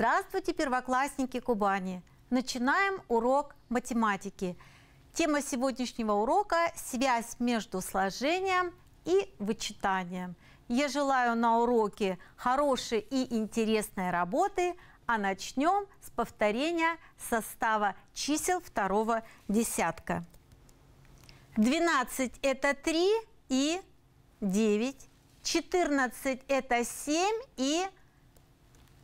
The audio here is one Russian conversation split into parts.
Здравствуйте, первоклассники Кубани! Начинаем урок математики. Тема сегодняшнего урока – связь между сложением и вычитанием. Я желаю на уроке хорошей и интересной работы, а начнем с повторения состава чисел второго десятка. 12 – это 3 и 9, 14 – это 7 и 9.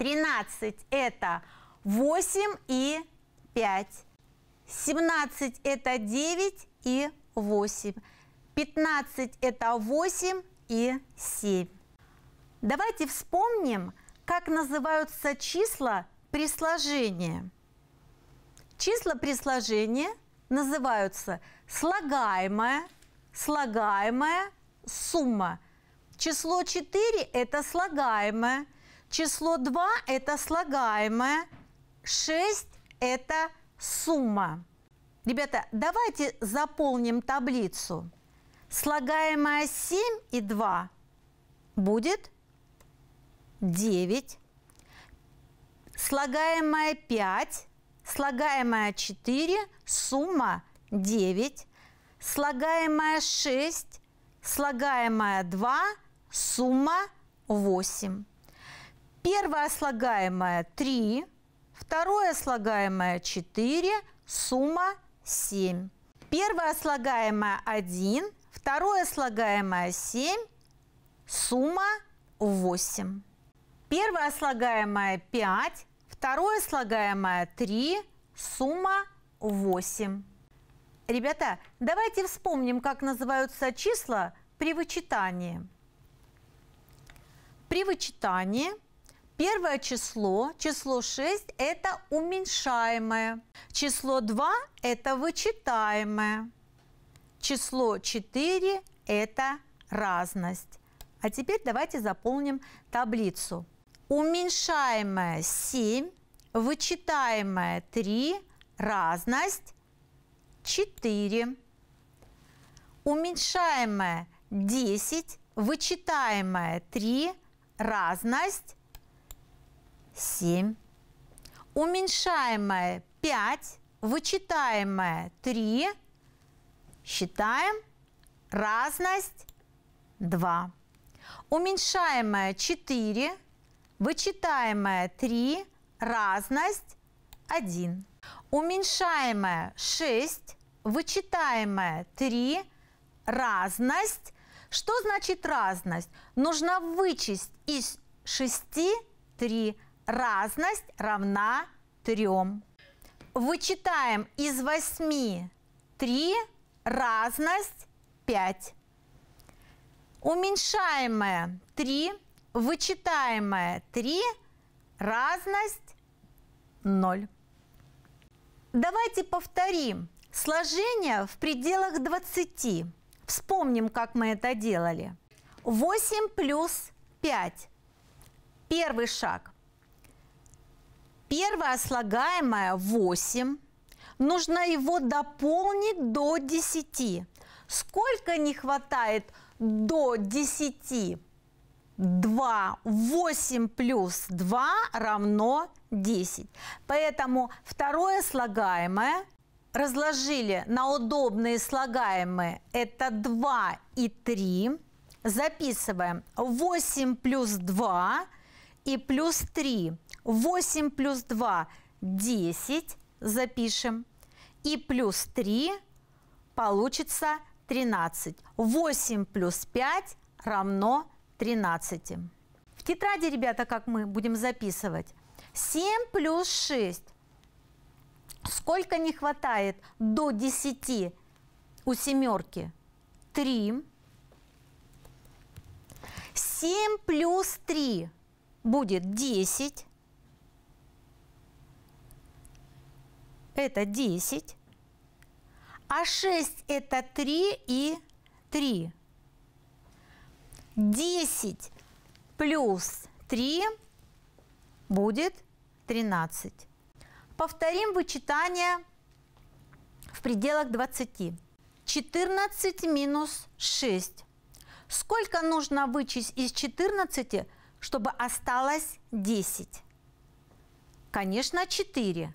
13 – это 8 и 5. 17 – это 9 и 8. 15 – это 8 и 7. Давайте вспомним, как называются числа при сложении. Числа при сложении называются слагаемая, слагаемая сумма. Число 4 – это слагаемое – Число 2 – это слагаемое, 6 – это сумма. Ребята, давайте заполним таблицу. Слагаемое 7 и 2 будет 9. Слагаемое 5, слагаемое 4, сумма 9. Слагаемое 6, слагаемое 2, сумма 8. Первое слагаемое 3, второе слагаемое 4, сумма 7. Первое слагаемое 1, второе слагаемое 7, сумма 8. Первое слагаемое 5, второе слагаемое 3, сумма 8. Ребята, давайте вспомним, как называются числа при вычитании. При вычитании – Первое число, число 6 – это уменьшаемое. Число 2 – это вычитаемое. Число 4 – это разность. А теперь давайте заполним таблицу. Уменьшаемое 7, вычитаемое 3, разность 4. Уменьшаемое 10, вычитаемое 3, разность 7. Уменьшаемое 5, вычитаемое 3. Считаем. Разность 2. Уменьшаемое 4, вычитаемое 3, разность 1. Уменьшаемое 6, вычитаемое 3, разность. Что значит разность? Нужно вычесть из 6 3 разность равна 3. Вычитаем из 8 3, разность 5. Уменьшаемое 3, вычитаемое 3, разность 0. Давайте повторим сложение в пределах 20. Вспомним, как мы это делали. 8 плюс 5. Первый шаг Первое слагаемое 8. Нужно его дополнить до 10. Сколько не хватает до 10? 2. 8 плюс 2 равно 10. Поэтому второе слагаемое разложили на удобные слагаемые. Это 2 и 3. Записываем 8 плюс 2 и плюс 3 8 плюс 2 – 10, запишем. И плюс 3 получится 13. 8 плюс 5 равно 13. В тетради, ребята, как мы будем записывать? 7 плюс 6. Сколько не хватает до 10 у семерки? 3. 7 плюс 3 будет 10. это 10, а 6 это 3 и 3. 10 плюс 3 будет 13. Повторим вычитание в пределах 20. 14 минус 6. Сколько нужно вычесть из 14, чтобы осталось 10? Конечно, 4.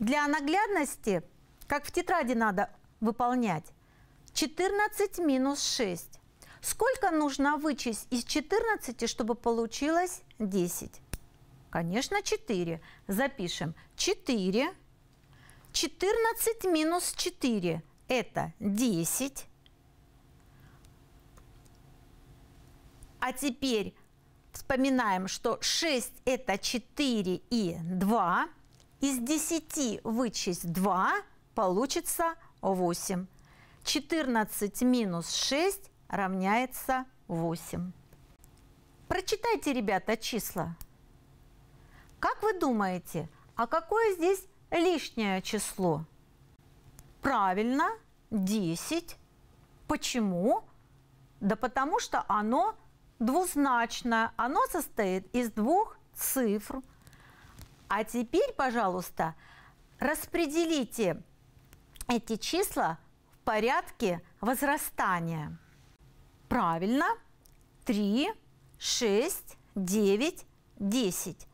Для наглядности, как в тетради надо выполнять, 14 минус 6. Сколько нужно вычесть из 14, чтобы получилось 10? Конечно, 4. Запишем. 4. 14 минус 4 – это 10. А теперь вспоминаем, что 6 – это 4 и 2. Из 10 вычесть 2, получится 8. 14 минус 6 равняется 8. Прочитайте, ребята, числа. Как вы думаете, а какое здесь лишнее число? Правильно, 10. Почему? Да потому что оно двузначное. Оно состоит из двух цифр – а теперь, пожалуйста, распределите эти числа в порядке возрастания. Правильно. 3, 6, 9, 10.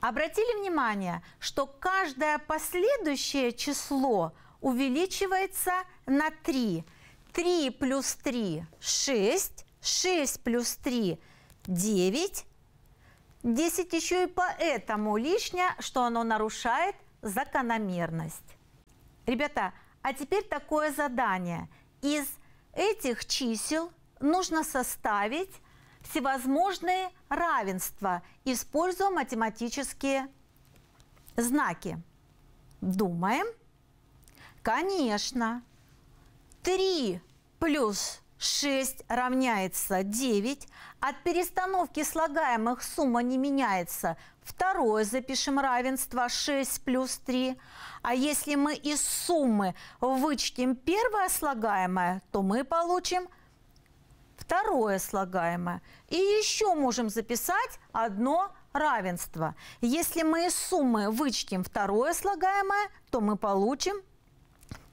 Обратили внимание, что каждое последующее число увеличивается на 3. 3 плюс 3 – 6, 6 плюс 3 – 9, 10 еще и поэтому лишнее, что оно нарушает закономерность. Ребята, а теперь такое задание. Из этих чисел нужно составить всевозможные равенства, используя математические знаки. Думаем. Конечно, 3 плюс 6 равняется 9. От перестановки слагаемых сумма не меняется. Второе запишем равенство 6 плюс 3. А если мы из суммы вычтем первое слагаемое, то мы получим второе слагаемое. И еще можем записать одно равенство. Если мы из суммы вычтем второе слагаемое, то мы получим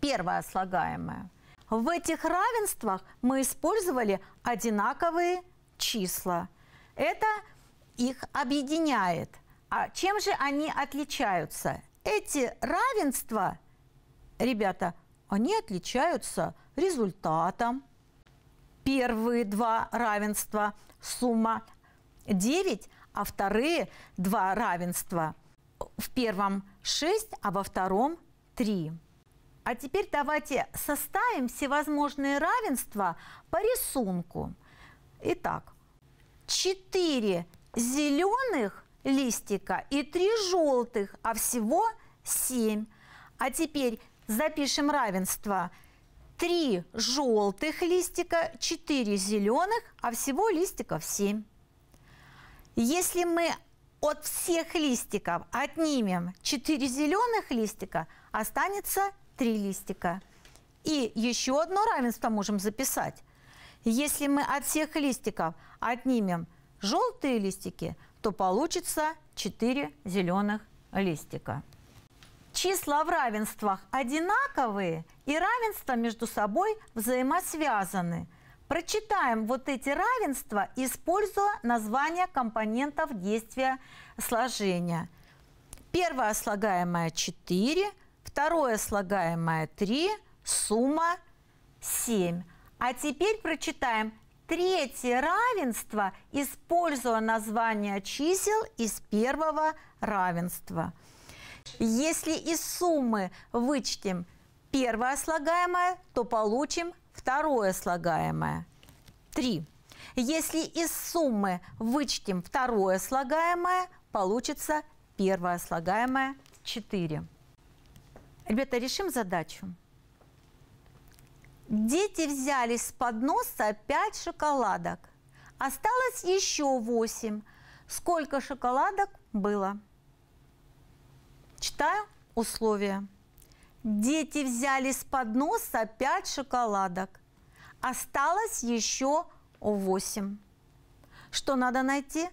первое слагаемое. В этих равенствах мы использовали одинаковые числа. Это их объединяет. А чем же они отличаются? Эти равенства, ребята, они отличаются результатом. Первые два равенства – сумма 9, а вторые два равенства. В первом 6, а во втором 3. А теперь давайте составим всевозможные равенства по рисунку. Итак, 4 зеленых листика и 3 желтых, а всего 7. А теперь запишем равенство. 3 желтых листика, 4 зеленых, а всего листиков 7. Если мы от всех листиков отнимем 4 зеленых листика, останется 3 листика. И еще одно равенство можем записать. Если мы от всех листиков отнимем желтые листики, то получится 4 зеленых листика. Числа в равенствах одинаковые и равенства между собой взаимосвязаны. Прочитаем вот эти равенства, используя название компонентов действия сложения. Первое слагаемое 4, Второе слагаемое 3, сумма 7. А теперь прочитаем третье равенство, используя название чисел из первого равенства. Если из суммы вычтем первое слагаемое, то получим второе слагаемое. 3. Если из суммы вычтем второе слагаемое, получится первое слагаемое 4. Ребята, решим задачу. Дети взяли с подноса 5 шоколадок. Осталось еще 8. Сколько шоколадок было? Читаю условия. Дети взяли с подноса 5 шоколадок. Осталось еще 8. Что надо найти?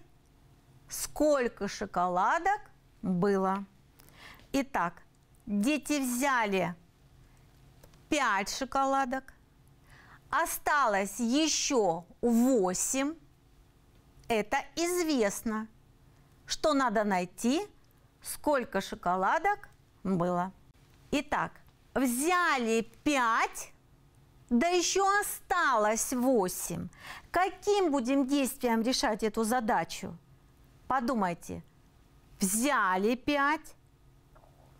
Сколько шоколадок было? Итак, Дети взяли 5 шоколадок, осталось еще 8. Это известно, что надо найти, сколько шоколадок было. Итак, взяли 5, да еще осталось 8. Каким будем действием решать эту задачу? Подумайте. Взяли 5,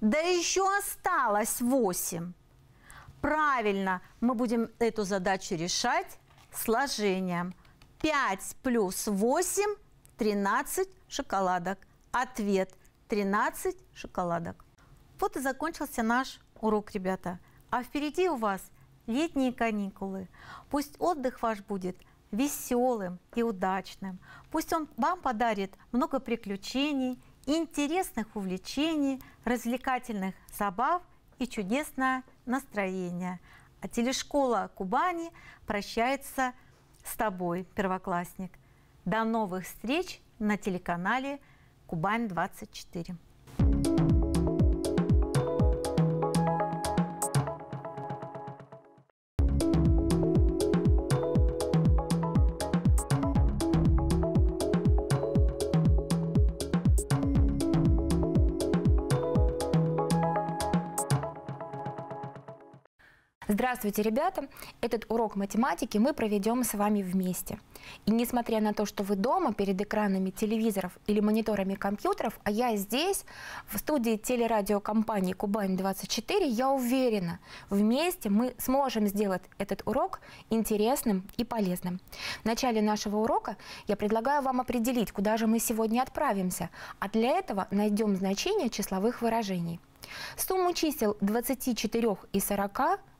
да еще осталось 8. Правильно, мы будем эту задачу решать сложением. 5 плюс 8 – 13 шоколадок. Ответ – 13 шоколадок. Вот и закончился наш урок, ребята. А впереди у вас летние каникулы. Пусть отдых ваш будет веселым и удачным. Пусть он вам подарит много приключений – интересных увлечений, развлекательных забав и чудесное настроение. А телешкола Кубани прощается с тобой, первоклассник. До новых встреч на телеканале Кубань 24. Здравствуйте, ребята! Этот урок математики мы проведем с вами вместе. И несмотря на то, что вы дома перед экранами телевизоров или мониторами компьютеров, а я здесь, в студии телерадиокомпании «Кубань-24», я уверена, вместе мы сможем сделать этот урок интересным и полезным. В начале нашего урока я предлагаю вам определить, куда же мы сегодня отправимся, а для этого найдем значение числовых выражений. Сумму чисел 24 и 40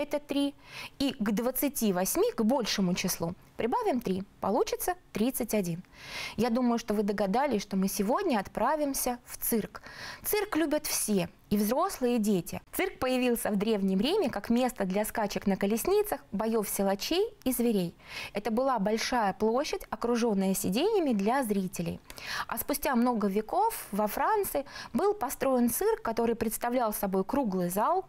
это 3, и к 28, к большему числу, Прибавим 3, получится 31. Я думаю, что вы догадались, что мы сегодня отправимся в цирк. Цирк любят все, и взрослые, и дети. Цирк появился в Древнем Риме как место для скачек на колесницах, боев силачей и зверей. Это была большая площадь, окруженная сиденьями для зрителей. А спустя много веков во Франции был построен цирк, который представлял собой круглый зал,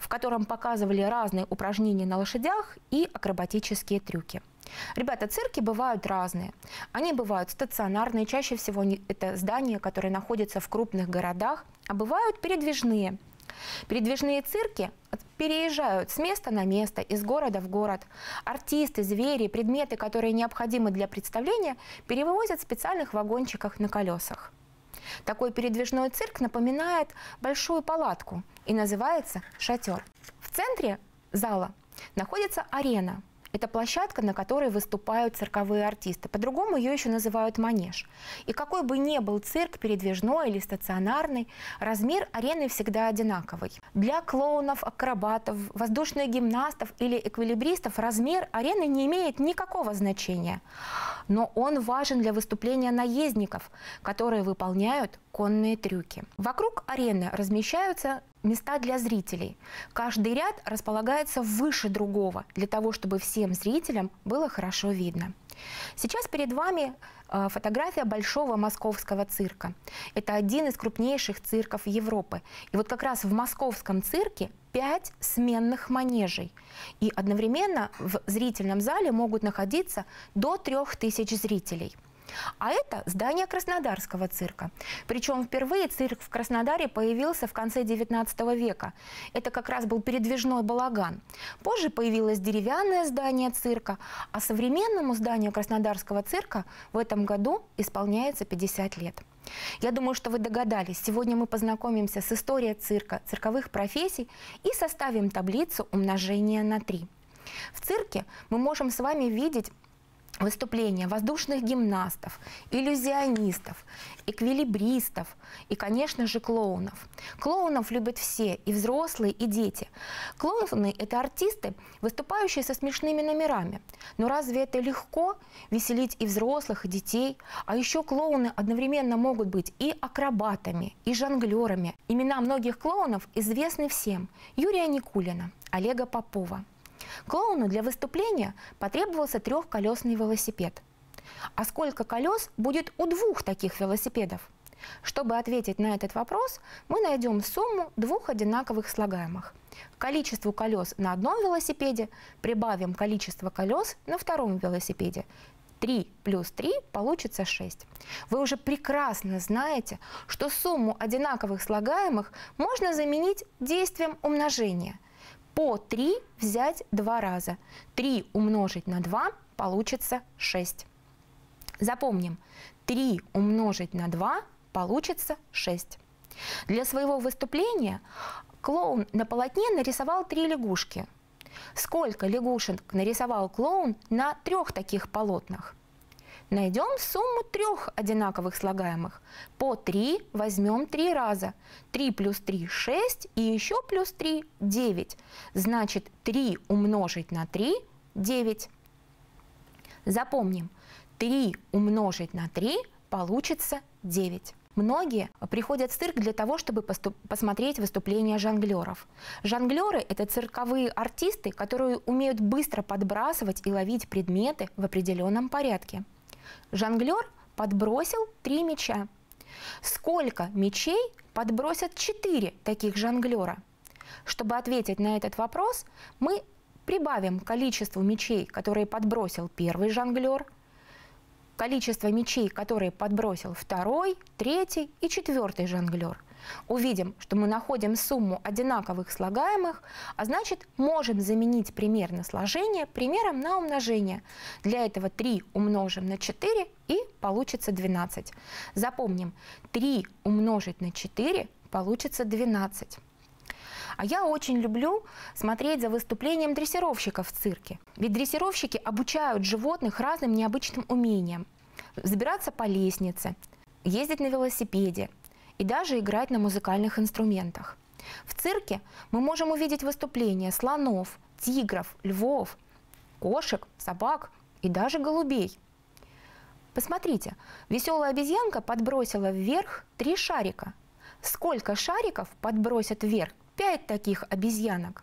в котором показывали разные упражнения на лошадях и акробатические трюки. Ребята, цирки бывают разные. Они бывают стационарные, чаще всего это здания, которые находятся в крупных городах, а бывают передвижные. Передвижные цирки переезжают с места на место, из города в город. Артисты, звери, предметы, которые необходимы для представления, перевозят в специальных вагончиках на колесах. Такой передвижной цирк напоминает большую палатку и называется шатер. В центре зала находится арена – это площадка, на которой выступают цирковые артисты. По-другому ее еще называют манеж. И какой бы ни был цирк, передвижной или стационарный, размер арены всегда одинаковый. Для клоунов, акробатов, воздушных гимнастов или эквилибристов размер арены не имеет никакого значения. Но он важен для выступления наездников, которые выполняют конные трюки. Вокруг арены размещаются места для зрителей. Каждый ряд располагается выше другого, для того, чтобы всем зрителям было хорошо видно. Сейчас перед вами э, фотография Большого Московского цирка. Это один из крупнейших цирков Европы. И вот как раз в Московском цирке пять сменных манежей. И одновременно в зрительном зале могут находиться до трех тысяч зрителей – а это здание Краснодарского цирка. Причем впервые цирк в Краснодаре появился в конце 19 века. Это как раз был передвижной балаган. Позже появилось деревянное здание цирка, а современному зданию Краснодарского цирка в этом году исполняется 50 лет. Я думаю, что вы догадались. Сегодня мы познакомимся с историей цирка, цирковых профессий и составим таблицу умножения на 3. В цирке мы можем с вами видеть выступления воздушных гимнастов, иллюзионистов, эквилибристов и, конечно же, клоунов. Клоунов любят все, и взрослые, и дети. Клоуны – это артисты, выступающие со смешными номерами. Но разве это легко – веселить и взрослых, и детей? А еще клоуны одновременно могут быть и акробатами, и жонглерами. Имена многих клоунов известны всем. Юрия Никулина, Олега Попова – Клоуну для выступления потребовался трехколесный велосипед. А сколько колес будет у двух таких велосипедов? Чтобы ответить на этот вопрос, мы найдем сумму двух одинаковых слагаемых. К количеству колес на одном велосипеде прибавим количество колес на втором велосипеде. 3 плюс 3 получится 6. Вы уже прекрасно знаете, что сумму одинаковых слагаемых можно заменить действием умножения – по 3 взять два раза. 3 умножить на 2 получится 6. Запомним, 3 умножить на 2 получится 6. Для своего выступления клоун на полотне нарисовал три лягушки. Сколько лягушек нарисовал клоун на трех таких полотнах? Найдем сумму трех одинаковых слагаемых. По 3 возьмем 3 раза. 3 плюс 3 – 6, и еще плюс 3 – 9. Значит, 3 умножить на 3 – 9. Запомним, 3 умножить на 3 получится 9. Многие приходят в цирк для того, чтобы посмотреть выступления жонглеров. Жонглеры – это цирковые артисты, которые умеют быстро подбрасывать и ловить предметы в определенном порядке. Жонглер подбросил три мяча. Сколько мячей подбросят четыре таких жонглера? Чтобы ответить на этот вопрос, мы прибавим количество мячей, которые подбросил первый жонглер, количество мячей, которые подбросил второй, третий и четвертый жонглер – увидим, что мы находим сумму одинаковых слагаемых, а значит можем заменить пример на сложение примером на умножение. Для этого 3 умножим на 4 и получится 12. Запомним, 3 умножить на 4 получится 12. А я очень люблю смотреть за выступлением дрессировщиков в цирке. Ведь дрессировщики обучают животных разным необычным умениям. Забираться по лестнице, ездить на велосипеде, и даже играть на музыкальных инструментах. В цирке мы можем увидеть выступления слонов, тигров, львов, кошек, собак и даже голубей. Посмотрите, веселая обезьянка подбросила вверх три шарика. Сколько шариков подбросят вверх пять таких обезьянок?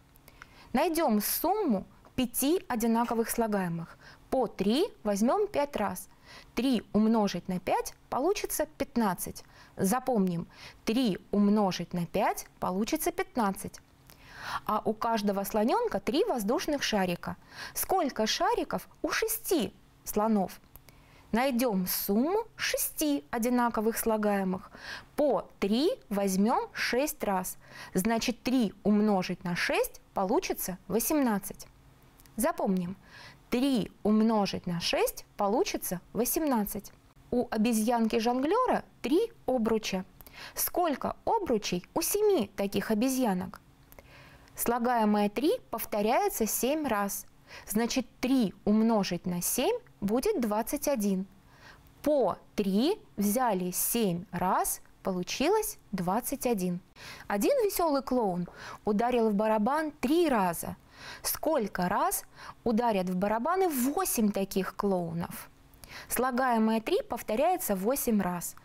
Найдем сумму пяти одинаковых слагаемых. По три возьмем пять раз. Три умножить на пять получится пятнадцать. Запомним, 3 умножить на 5 получится 15. А у каждого слоненка 3 воздушных шарика. Сколько шариков у 6 слонов? Найдем сумму 6 одинаковых слагаемых. По 3 возьмем 6 раз. Значит, 3 умножить на 6 получится 18. Запомним, 3 умножить на 6 получится 18 у обезьянки-жонглера три обруча. Сколько обручей у семи таких обезьянок? Слагаемое 3 повторяется 7 раз. Значит, 3 умножить на 7 будет 21. По 3 взяли 7 раз, получилось 21. Один веселый клоун ударил в барабан 3 раза. Сколько раз ударят в барабаны 8 таких клоунов? Слагаемое 3 повторяется 8 раз.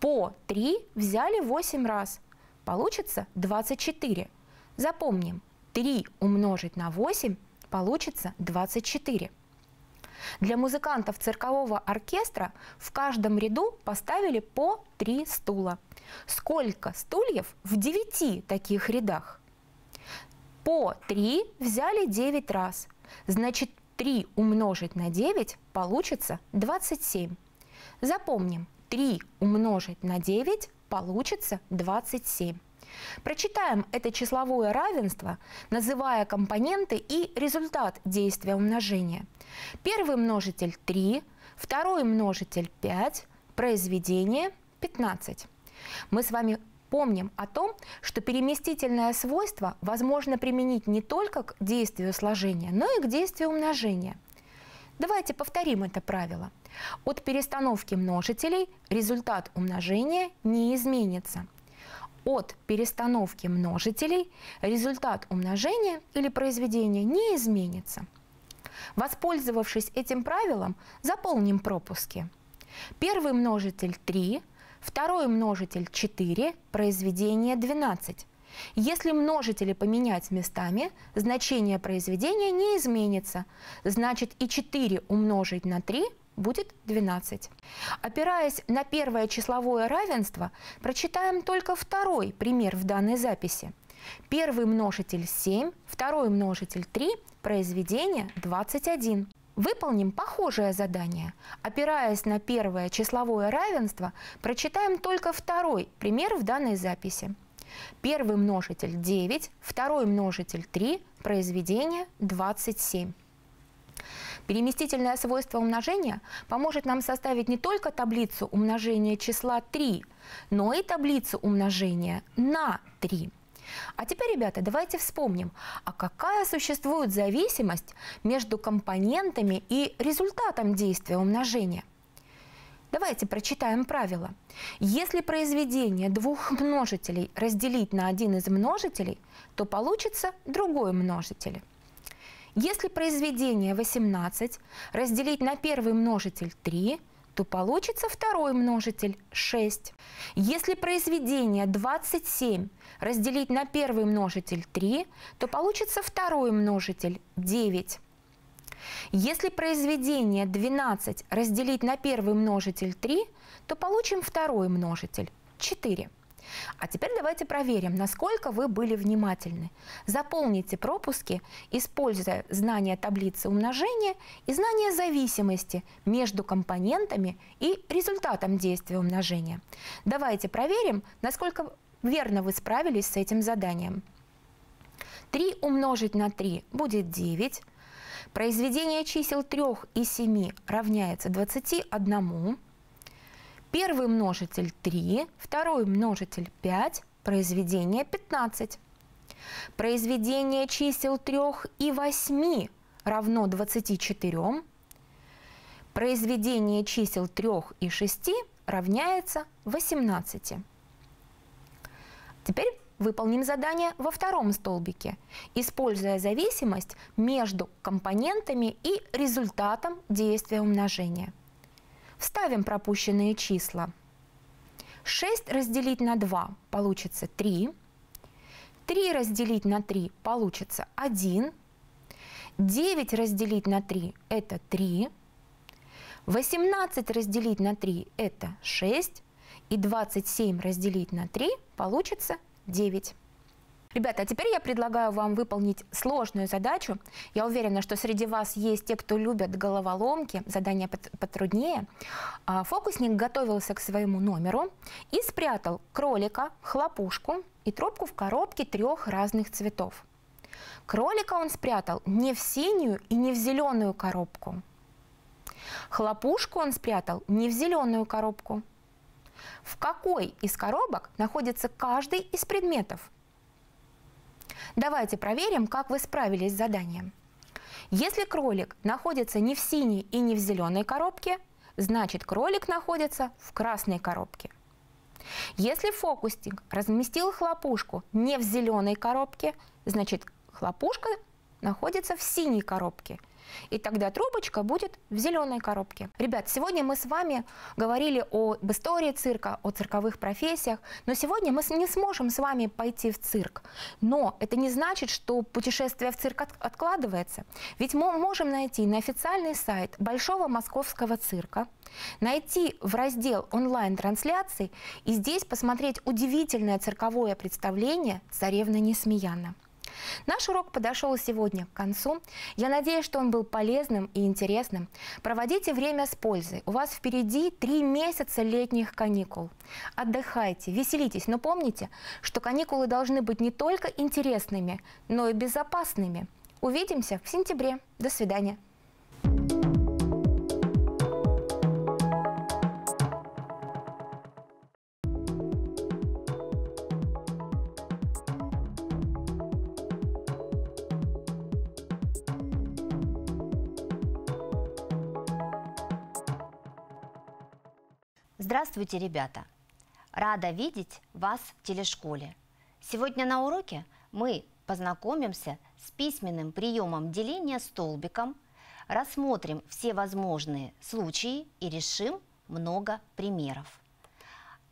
По 3 взяли 8 раз. Получится 24. Запомним, 3 умножить на 8 получится 24. Для музыкантов циркового оркестра в каждом ряду поставили по 3 стула. Сколько стульев в 9 таких рядах? По 3 взяли 9 раз. Значит, 3 умножить на 9 получится 27. Запомним, 3 умножить на 9 получится 27. Прочитаем это числовое равенство, называя компоненты и результат действия умножения. Первый множитель 3, второй множитель 5, произведение 15. Мы с вами Помним о том, что переместительное свойство возможно применить не только к действию сложения, но и к действию умножения. Давайте повторим это правило. От перестановки множителей результат умножения не изменится. От перестановки множителей результат умножения или произведения не изменится. Воспользовавшись этим правилом, заполним пропуски. Первый множитель 3 – Второй множитель 4, произведение 12. Если множители поменять местами, значение произведения не изменится. Значит, и 4 умножить на 3 будет 12. Опираясь на первое числовое равенство, прочитаем только второй пример в данной записи. Первый множитель 7, второй множитель 3, произведение 21. Выполним похожее задание. Опираясь на первое числовое равенство, прочитаем только второй пример в данной записи. Первый множитель 9, второй множитель 3, произведение 27. Переместительное свойство умножения поможет нам составить не только таблицу умножения числа 3, но и таблицу умножения на 3. А теперь, ребята, давайте вспомним, а какая существует зависимость между компонентами и результатом действия умножения? Давайте прочитаем правило. Если произведение двух множителей разделить на один из множителей, то получится другой множитель. Если произведение 18 разделить на первый множитель 3, то получится второй множитель 6. Если произведение 27 разделить на первый множитель 3, то получится второй множитель 9. Если произведение 12 разделить на первый множитель 3, то получим второй множитель 4. А теперь давайте проверим, насколько вы были внимательны. Заполните пропуски, используя знания таблицы умножения и знания зависимости между компонентами и результатом действия умножения. Давайте проверим, насколько верно вы справились с этим заданием. 3 умножить на 3 будет 9. Произведение чисел 3 и 7 равняется 21. Первый множитель 3, второй множитель 5, произведение 15. Произведение чисел 3 и 8 равно 24. Произведение чисел 3 и 6 равняется 18. Теперь выполним задание во втором столбике, используя зависимость между компонентами и результатом действия умножения. Ставим пропущенные числа. 6 разделить на 2 получится 3. 3 разделить на 3 получится 1. 9 разделить на 3 – это 3. 18 разделить на 3 – это 6. И 27 разделить на 3 получится 9. Ребята, а теперь я предлагаю вам выполнить сложную задачу. Я уверена, что среди вас есть те, кто любят головоломки, задания потруднее. А, фокусник готовился к своему номеру и спрятал кролика, хлопушку и трубку в коробке трех разных цветов. Кролика он спрятал не в синюю и не в зеленую коробку. Хлопушку он спрятал не в зеленую коробку. В какой из коробок находится каждый из предметов – Давайте проверим, как вы справились с заданием. Если кролик находится не в синей и не в зеленой коробке, значит кролик находится в красной коробке. Если фокусник разместил хлопушку не в зеленой коробке, значит хлопушка находится в синей коробке – и тогда трубочка будет в зеленой коробке. Ребят, сегодня мы с вами говорили об истории цирка, о цирковых профессиях, но сегодня мы не сможем с вами пойти в цирк. Но это не значит, что путешествие в цирк откладывается. Ведь мы можем найти на официальный сайт Большого Московского цирка, найти в раздел онлайн-трансляций и здесь посмотреть удивительное цирковое представление «Царевна Несмеяна». Наш урок подошел сегодня к концу. Я надеюсь, что он был полезным и интересным. Проводите время с пользой. У вас впереди три месяца летних каникул. Отдыхайте, веселитесь, но помните, что каникулы должны быть не только интересными, но и безопасными. Увидимся в сентябре. До свидания. Здравствуйте, ребята! Рада видеть вас в телешколе. Сегодня на уроке мы познакомимся с письменным приемом деления столбиком, рассмотрим все возможные случаи и решим много примеров.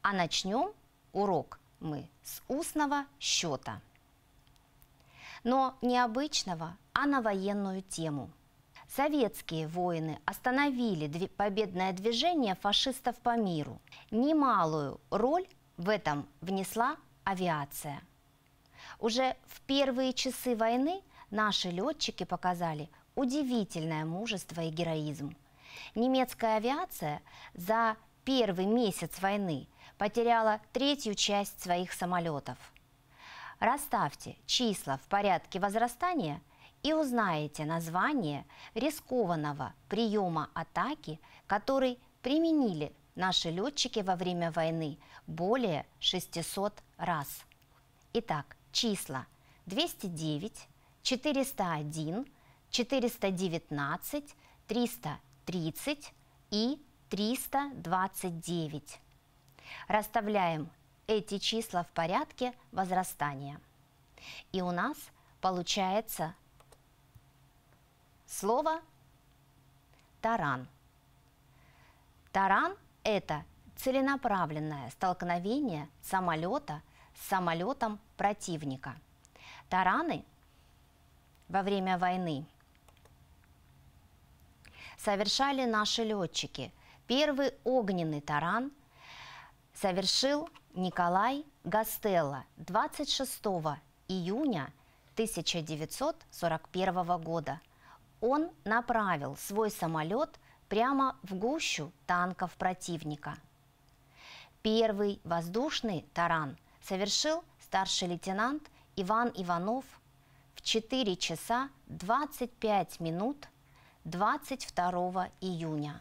А начнем урок мы с устного счета. Но не обычного, а на военную тему – Советские воины остановили победное движение фашистов по миру. Немалую роль в этом внесла авиация. Уже в первые часы войны наши летчики показали удивительное мужество и героизм. Немецкая авиация за первый месяц войны потеряла третью часть своих самолетов. Расставьте числа в порядке возрастания – и узнаете название рискованного приема атаки, который применили наши летчики во время войны более 600 раз. Итак, числа 209, 401, 419, 330 и 329. Расставляем эти числа в порядке возрастания. И у нас получается Слово таран. Таран – это целенаправленное столкновение самолета с самолетом противника. Тараны во время войны совершали наши летчики. Первый огненный таран совершил Николай Гастелло 26 июня 1941 года – он направил свой самолет прямо в гущу танков противника. Первый воздушный таран совершил старший лейтенант Иван Иванов в 4 часа 25 минут 22 июня,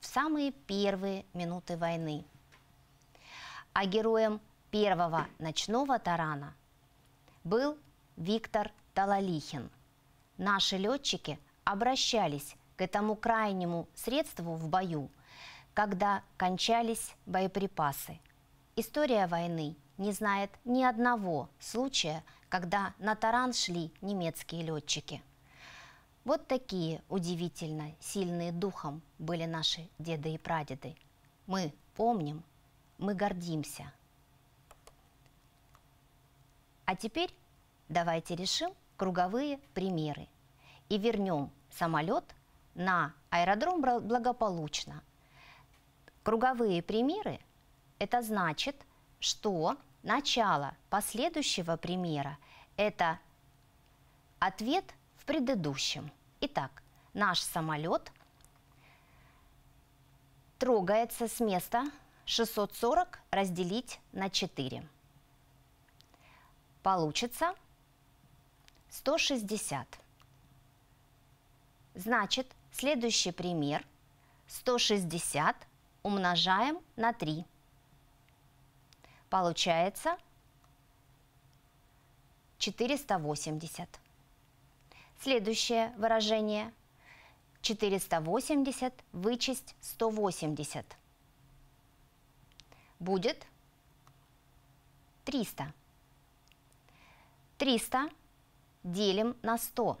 в самые первые минуты войны. А героем первого ночного тарана был Виктор Талалихин. Наши летчики – обращались к этому крайнему средству в бою, когда кончались боеприпасы. История войны не знает ни одного случая, когда на таран шли немецкие летчики. Вот такие удивительно сильные духом были наши деды и прадеды. Мы помним, мы гордимся. А теперь давайте решим круговые примеры и вернем самолет на аэродром благополучно. Круговые примеры – это значит, что начало последующего примера – это ответ в предыдущем. Итак, наш самолет трогается с места 640 разделить на 4. Получится 160. Значит, следующий пример. 160 умножаем на 3. Получается 480. Следующее выражение. 480 вычесть 180. Будет 300. 300 делим на 100.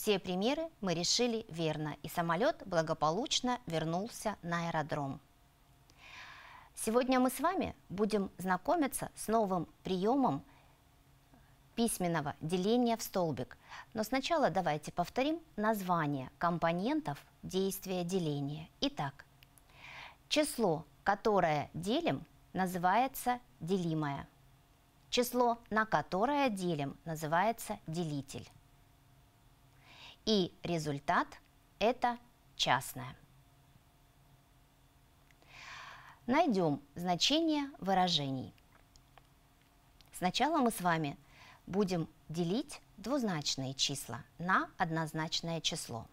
Все примеры мы решили верно, и самолет благополучно вернулся на аэродром. Сегодня мы с вами будем знакомиться с новым приемом письменного деления в столбик. Но сначала давайте повторим название компонентов действия деления. Итак, число, которое делим, называется делимое. Число, на которое делим, называется делитель и результат – это частное. Найдем значение выражений. Сначала мы с вами будем делить двузначные числа на однозначное число.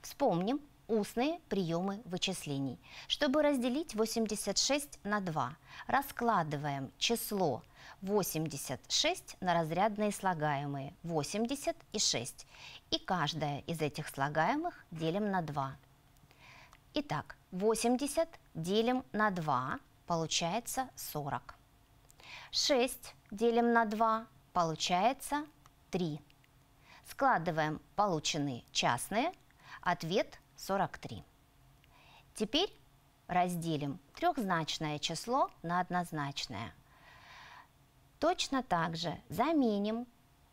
Вспомним, Устные приемы вычислений. Чтобы разделить 86 на 2, раскладываем число 86 на разрядные слагаемые 80 и 6. И каждое из этих слагаемых делим на 2. Итак, 80 делим на 2, получается 40. 6 делим на 2, получается 3. Складываем полученные частные, ответ – 43. Теперь разделим трехзначное число на однозначное. Точно так же заменим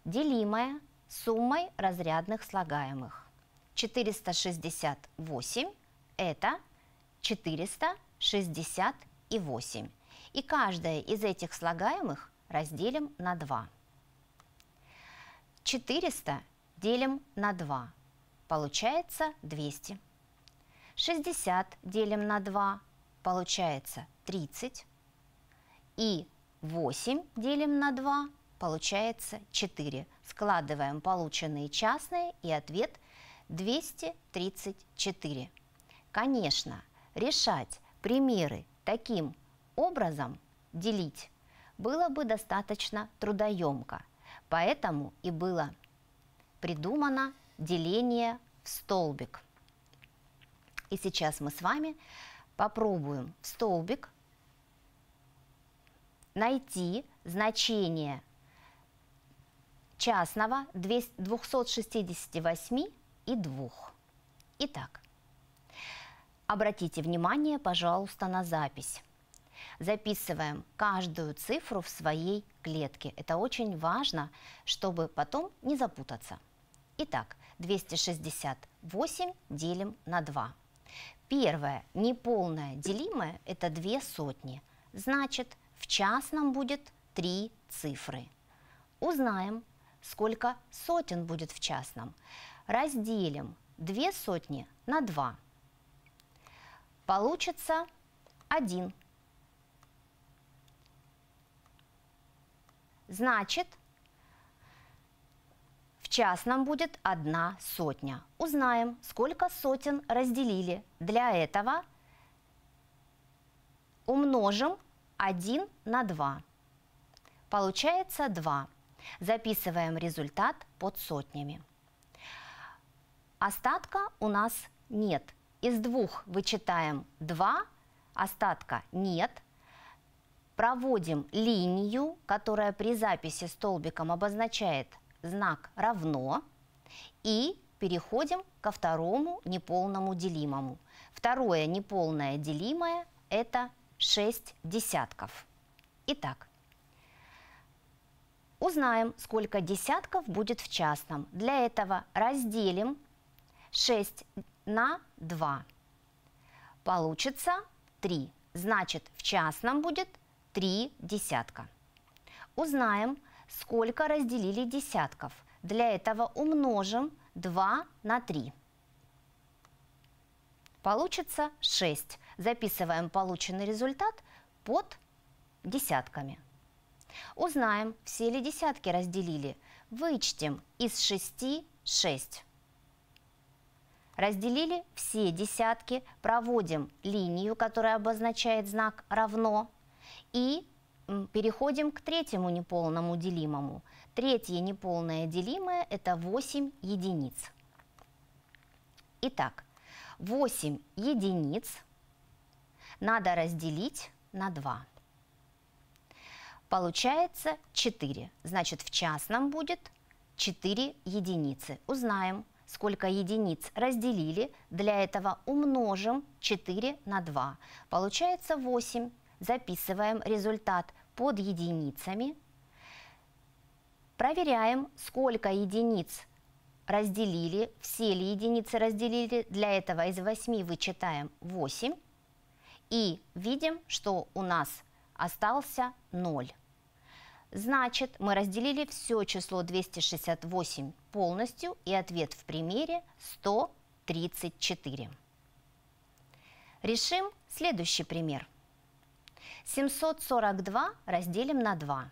делимое суммой разрядных слагаемых. 468 – это 468. И каждое из этих слагаемых разделим на 2. 400 делим на 2 получается 200. 60 делим на 2, получается 30. И 8 делим на 2, получается 4. Складываем полученные частные и ответ 234. Конечно, решать примеры таким образом, делить, было бы достаточно трудоемко, поэтому и было придумано деление в столбик. И сейчас мы с вами попробуем в столбик найти значение частного 268 и 2. Итак, обратите внимание, пожалуйста, на запись. Записываем каждую цифру в своей клетке. Это очень важно, чтобы потом не запутаться. Итак, 268 делим на 2. Первое неполное делимое – это две сотни. Значит, в частном будет три цифры. Узнаем, сколько сотен будет в частном. Разделим две сотни на 2. Получится 1. Значит, Сейчас нам будет одна сотня. Узнаем, сколько сотен разделили. Для этого умножим 1 на 2. Получается 2. Записываем результат под сотнями. Остатка у нас нет. Из двух вычитаем 2, остатка нет. Проводим линию, которая при записи столбиком обозначает – знак «равно» и переходим ко второму неполному делимому. Второе неполное делимое – это 6 десятков. Итак, узнаем, сколько десятков будет в частном. Для этого разделим 6 на 2. Получится 3. Значит, в частном будет 3 десятка. Узнаем, сколько Сколько разделили десятков? Для этого умножим 2 на 3. Получится 6. Записываем полученный результат под десятками. Узнаем, все ли десятки разделили. Вычтем из 6 6. Разделили все десятки, проводим линию, которая обозначает знак «равно», и Переходим к третьему неполному делимому. Третье неполное делимое – это 8 единиц. Итак, 8 единиц надо разделить на 2. Получается 4. Значит, в частном будет 4 единицы. Узнаем, сколько единиц разделили. Для этого умножим 4 на 2. Получается 8 записываем результат под единицами, проверяем, сколько единиц разделили, все ли единицы разделили. Для этого из 8 вычитаем 8 и видим, что у нас остался 0. Значит, мы разделили все число 268 полностью, и ответ в примере 134. Решим следующий пример – 742 разделим на 2.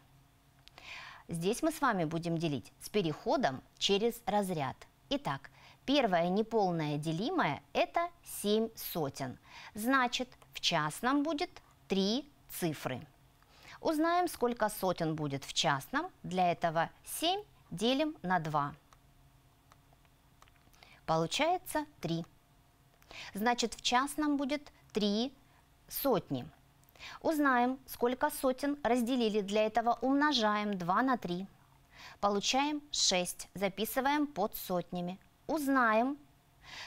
Здесь мы с вами будем делить с переходом через разряд. Итак, первое неполное делимое – это 7 сотен. Значит, в частном будет 3 цифры. Узнаем, сколько сотен будет в частном. Для этого 7 делим на 2. Получается 3. Значит, в частном будет 3 сотни. Узнаем, сколько сотен разделили для этого, умножаем 2 на 3. Получаем 6, записываем под сотнями. Узнаем,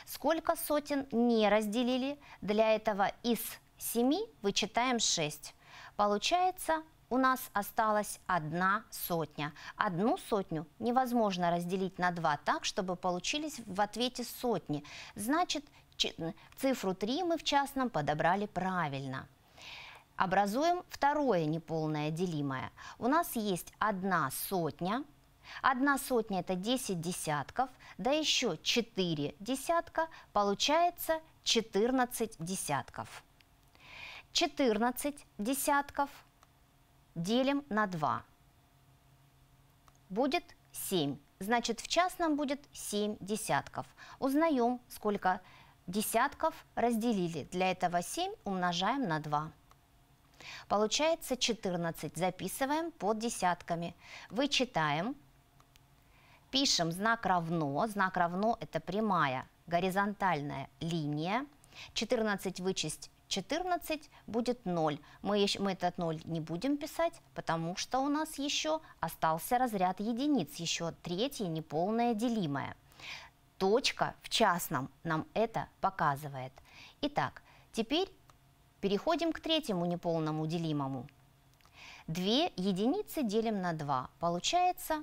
сколько сотен не разделили, для этого из 7 вычитаем 6. Получается у нас осталась одна сотня. Одну сотню невозможно разделить на 2 так, чтобы получились в ответе сотни. Значит, цифру 3 мы в частном подобрали правильно образуем второе неполное делимое. У нас есть одна сотня. Одна сотня – это 10 десятков, да еще 4 десятка, получается 14 десятков. 14 десятков делим на 2. Будет 7. Значит, в частном будет 7 десятков. Узнаем, сколько десятков разделили. Для этого 7 умножаем на 2. Получается 14. Записываем под десятками. Вычитаем. Пишем знак равно. Знак равно – это прямая горизонтальная линия. 14 вычесть 14 будет 0. Мы, еще, мы этот 0 не будем писать, потому что у нас еще остался разряд единиц, еще третье неполное делимое. Точка в частном нам это показывает. Итак, теперь Переходим к третьему неполному делимому. 2 единицы делим на 2, получается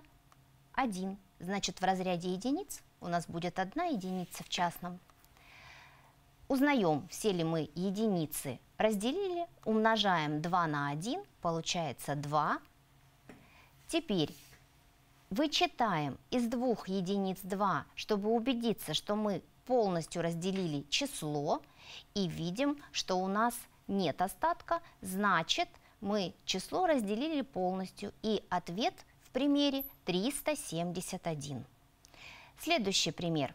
1. Значит, в разряде единиц у нас будет одна единица в частном. Узнаем, все ли мы единицы разделили, умножаем 2 на 1, получается 2. Теперь вычитаем из двух единиц 2, чтобы убедиться, что мы полностью разделили число – и видим, что у нас нет остатка, значит мы число разделили полностью и ответ в примере 371. Следующий пример.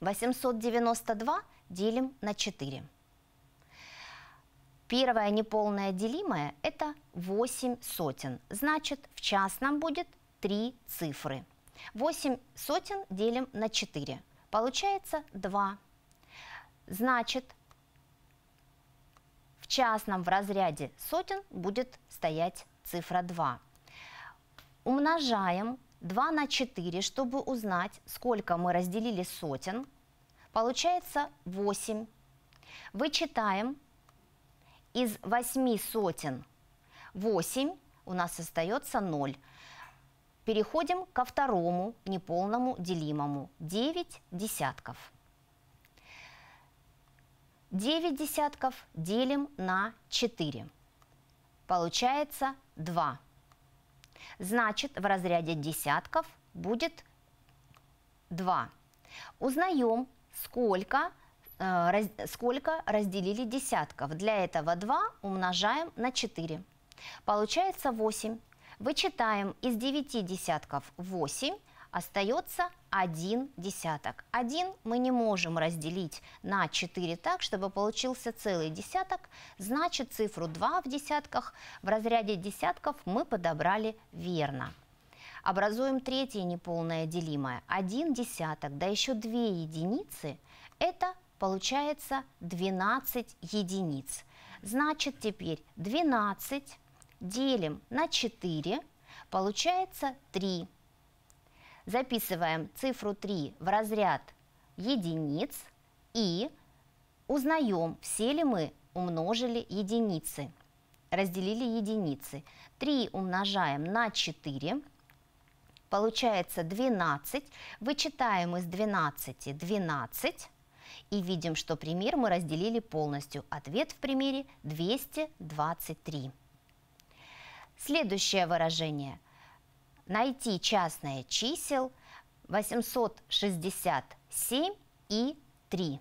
892 делим на 4. Первое неполное делимое – это 8 сотен. Значит, в частном будет 3 цифры. 8 сотен делим на 4. Получается 2 Значит, в частном в разряде сотен будет стоять цифра 2. Умножаем 2 на 4, чтобы узнать, сколько мы разделили сотен. Получается 8. Вычитаем из 8 сотен 8, у нас остается 0. Переходим ко второму неполному делимому. 9 десятков. 9 десятков делим на 4. Получается 2. Значит, в разряде десятков будет 2. Узнаем, сколько, э, раз, сколько разделили десятков. Для этого 2 умножаем на 4. Получается 8. Вычитаем из 9 десятков 8, остается один десяток. Один мы не можем разделить на 4 так, чтобы получился целый десяток, значит цифру 2 в десятках в разряде десятков мы подобрали верно. Образуем третье неполное делимое. Один десяток, да еще две единицы, это получается 12 единиц. Значит теперь 12 делим на 4, получается 3. Записываем цифру 3 в разряд единиц и узнаем, все ли мы умножили единицы, разделили единицы. 3 умножаем на 4, получается 12. Вычитаем из 12 12 и видим, что пример мы разделили полностью. Ответ в примере 223. Следующее выражение – найти частное чисел 867 и 3.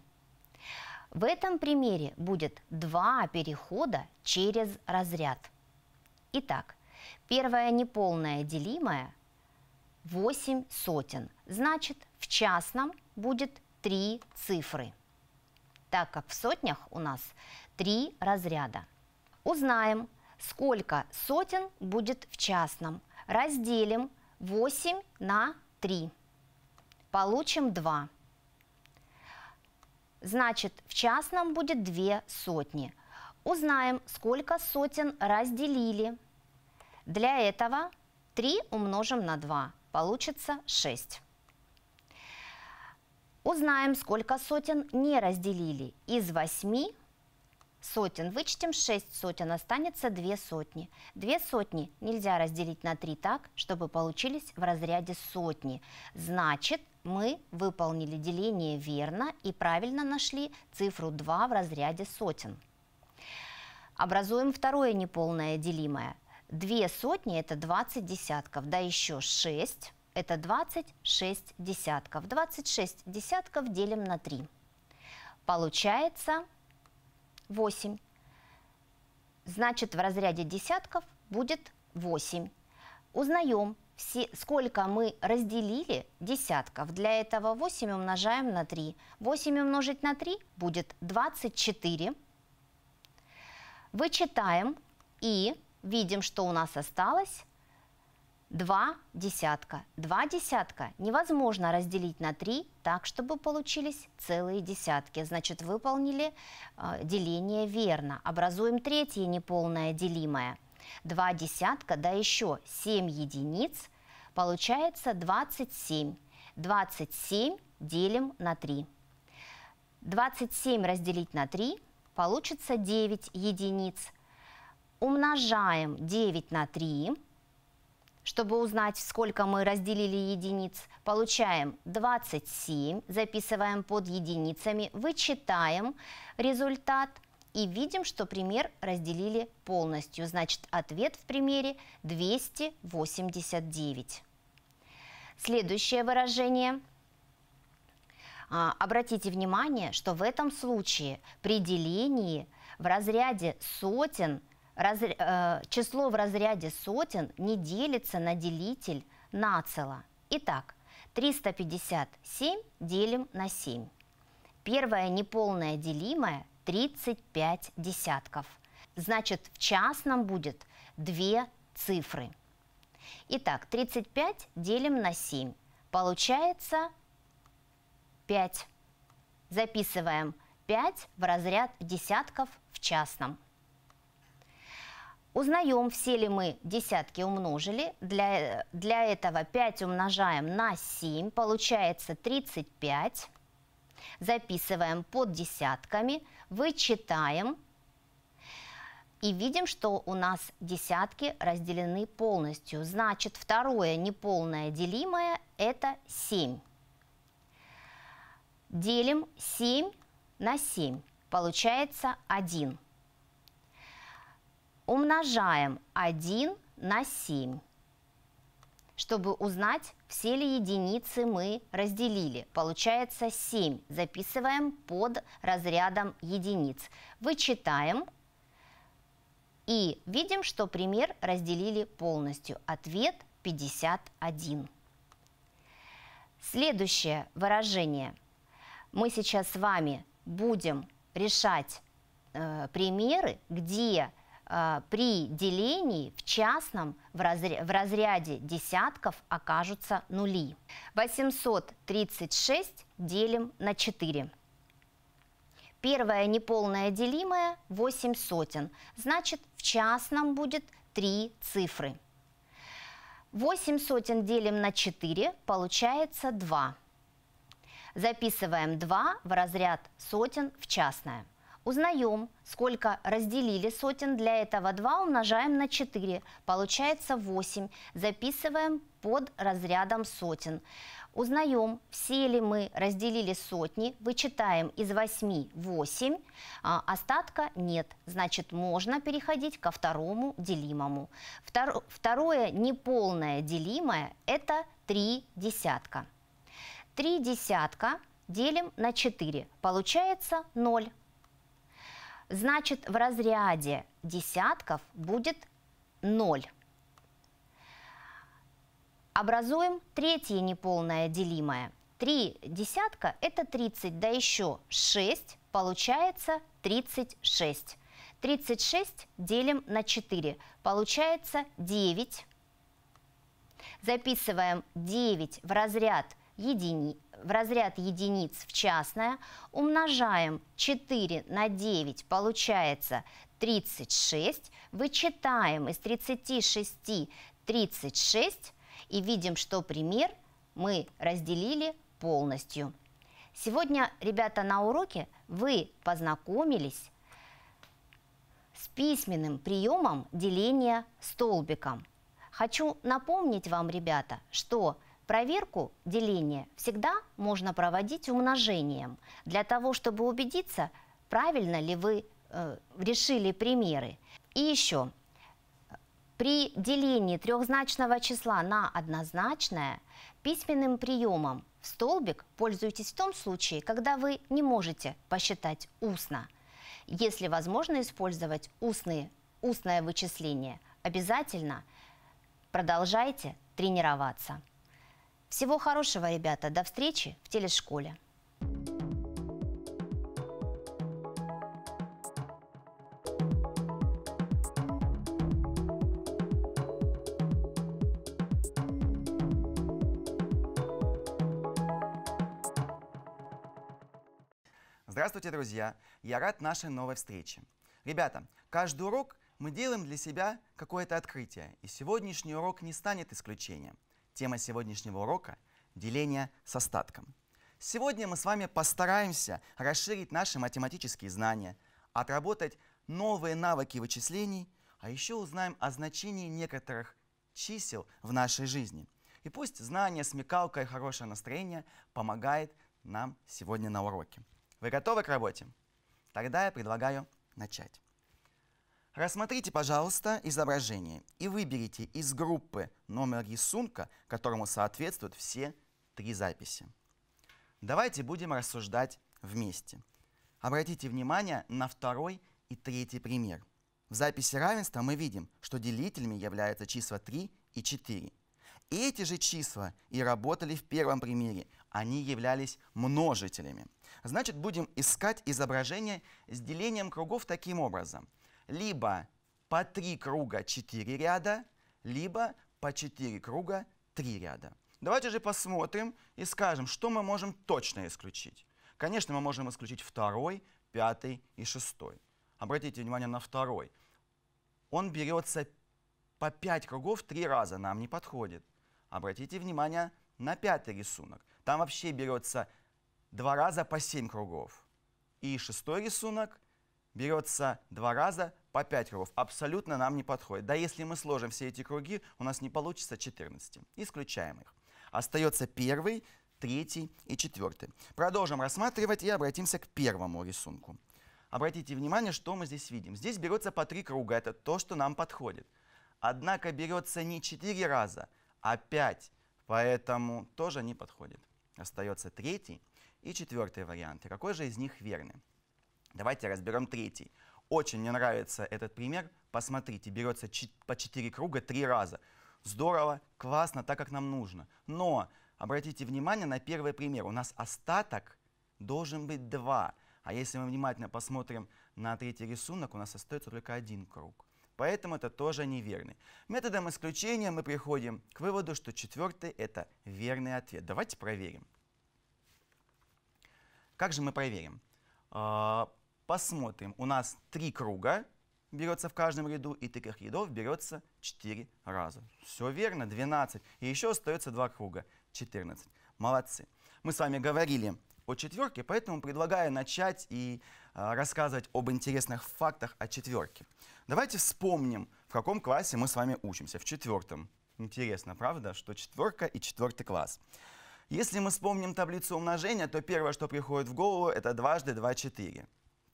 В этом примере будет два перехода через разряд. Итак, первое неполное делимое 8 сотен, значит в частном будет 3 цифры, так как в сотнях у нас 3 разряда. Узнаем, сколько сотен будет в частном – Разделим 8 на 3. Получим 2. Значит, в частном будет 2 сотни. Узнаем, сколько сотен разделили. Для этого 3 умножим на 2. Получится 6. Узнаем, сколько сотен не разделили. Из 8 сотен вычтем 6 сотен, останется 2 сотни. 2 сотни нельзя разделить на 3 так, чтобы получились в разряде сотни. Значит, мы выполнили деление верно и правильно нашли цифру 2 в разряде сотен. Образуем второе неполное делимое. 2 сотни – это 20 десятков, да еще 6 – это 26 десятков. 26 десятков делим на 3. Получается 8. Значит, в разряде десятков будет 8. Узнаем, все, сколько мы разделили десятков. Для этого 8 умножаем на 3. 8 умножить на 3 будет 24. Вычитаем и видим, что у нас осталось Два десятка. Два десятка невозможно разделить на три так, чтобы получились целые десятки. Значит, выполнили э, деление верно. Образуем третье неполное делимое. Два десятка, да еще 7 единиц, получается 27. 27 делим на 3. 27 разделить на 3 получится 9 единиц. Умножаем 9 на 3 чтобы узнать, сколько мы разделили единиц, получаем 27, записываем под единицами, вычитаем результат и видим, что пример разделили полностью. Значит, ответ в примере 289. Следующее выражение а, – обратите внимание, что в этом случае при делении в разряде сотен раз, э, число в разряде сотен не делится на делитель нацело. Итак, 357 делим на 7. Первое неполное делимое 35 десятков. Значит, в частном будет две цифры. Итак, 35 делим на 7. Получается 5. Записываем 5 в разряд десятков в частном. Узнаем, все ли мы десятки умножили. Для, для этого 5 умножаем на 7, получается 35. Записываем под десятками, вычитаем. И видим, что у нас десятки разделены полностью. Значит, второе неполное делимое – это 7. Делим 7 на 7, получается 1 умножаем 1 на 7, чтобы узнать, все ли единицы мы разделили. Получается 7. Записываем под разрядом единиц. Вычитаем и видим, что пример разделили полностью. Ответ 51. Следующее выражение. Мы сейчас с вами будем решать э, примеры, где Э, при делении в частном в, разря в разряде десятков окажутся нули. 836 делим на 4. Первое неполное делимое 8 сотен, значит в частном будет 3 цифры. 8 сотен делим на 4, получается 2. Записываем 2 в разряд сотен в частное. Узнаем, сколько разделили сотен. Для этого 2 умножаем на 4. Получается 8. Записываем под разрядом сотен. Узнаем, все ли мы разделили сотни. Вычитаем из 8 8. А остатка нет. Значит, можно переходить ко второму делимому. Второе неполное делимое – это 3 десятка. 3 десятка делим на 4. Получается 0. Значит, в разряде десятков будет 0. Образуем третье неполное делимое. 3 десятка – это 30, да еще 6, получается 36. 36 делим на 4, получается 9. Записываем 9 в разряд едини, в разряд единиц в частное, умножаем 4 на 9, получается 36, вычитаем из 36 36 и видим, что пример мы разделили полностью. Сегодня, ребята, на уроке вы познакомились с письменным приемом деления столбиком. Хочу напомнить вам, ребята, что Проверку деления всегда можно проводить умножением, для того, чтобы убедиться, правильно ли вы э, решили примеры. И еще, при делении трехзначного числа на однозначное письменным приемом в столбик пользуйтесь в том случае, когда вы не можете посчитать устно. Если возможно использовать устные, устное вычисление, обязательно продолжайте тренироваться. Всего хорошего, ребята. До встречи в телешколе. Здравствуйте, друзья! Я рад нашей новой встрече. Ребята, каждый урок мы делаем для себя какое-то открытие, и сегодняшний урок не станет исключением – Тема сегодняшнего урока – деление с остатком. Сегодня мы с вами постараемся расширить наши математические знания, отработать новые навыки вычислений, а еще узнаем о значении некоторых чисел в нашей жизни. И пусть знание, смекалка и хорошее настроение помогает нам сегодня на уроке. Вы готовы к работе? Тогда я предлагаю начать. Рассмотрите, пожалуйста, изображение и выберите из группы номер рисунка, которому соответствуют все три записи. Давайте будем рассуждать вместе. Обратите внимание на второй и третий пример. В записи равенства мы видим, что делителями являются числа 3 и 4. Эти же числа и работали в первом примере. Они являлись множителями. Значит, будем искать изображение с делением кругов таким образом – либо по три круга четыре ряда, либо по четыре круга три ряда. Давайте же посмотрим и скажем, что мы можем точно исключить. Конечно, мы можем исключить второй, пятый и шестой. Обратите внимание на второй. Он берется по пять кругов три раза, нам не подходит. Обратите внимание на пятый рисунок. Там вообще берется два раза по семь кругов. И шестой рисунок берется два раза по 5 кругов. Абсолютно нам не подходит. Да если мы сложим все эти круги, у нас не получится 14. Исключаем их. Остается первый, третий и четвертый. Продолжим рассматривать и обратимся к первому рисунку. Обратите внимание, что мы здесь видим. Здесь берется по три круга, это то, что нам подходит. Однако берется не 4 раза, а 5, поэтому тоже не подходит. Остается третий и четвертый варианты. Какой же из них верный? Давайте разберем третий. Очень мне нравится этот пример. Посмотрите, берется по 4 круга 3 раза. Здорово, классно, так как нам нужно. Но обратите внимание на первый пример. У нас остаток должен быть 2. А если мы внимательно посмотрим на третий рисунок, у нас остается только один круг. Поэтому это тоже неверный. Методом исключения мы приходим к выводу, что четвертый – это верный ответ. Давайте проверим. Как же мы проверим? А, Посмотрим. У нас три круга берется в каждом ряду, и таких рядов берется 4 раза. Все верно, 12. И еще остается два круга, 14. Молодцы. Мы с вами говорили о четверке, поэтому предлагаю начать и э, рассказывать об интересных фактах о четверке. Давайте вспомним, в каком классе мы с вами учимся, в четвертом. Интересно, правда, что четверка и четвертый класс. Если мы вспомним таблицу умножения, то первое, что приходит в голову, это дважды 2, 4.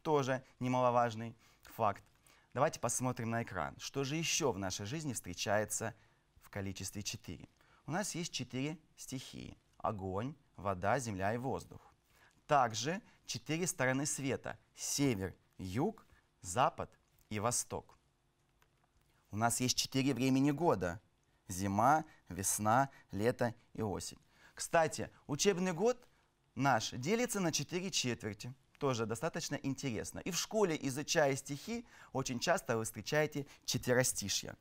Тоже немаловажный факт. Давайте посмотрим на экран. Что же еще в нашей жизни встречается в количестве 4? У нас есть 4 стихии. Огонь, вода, земля и воздух. Также 4 стороны света. Север, юг, запад и восток. У нас есть 4 времени года. Зима, весна, лето и осень. Кстати, учебный год наш делится на 4 четверти – тоже достаточно интересно. И в школе, изучая стихи, очень часто вы встречаете четверостишья.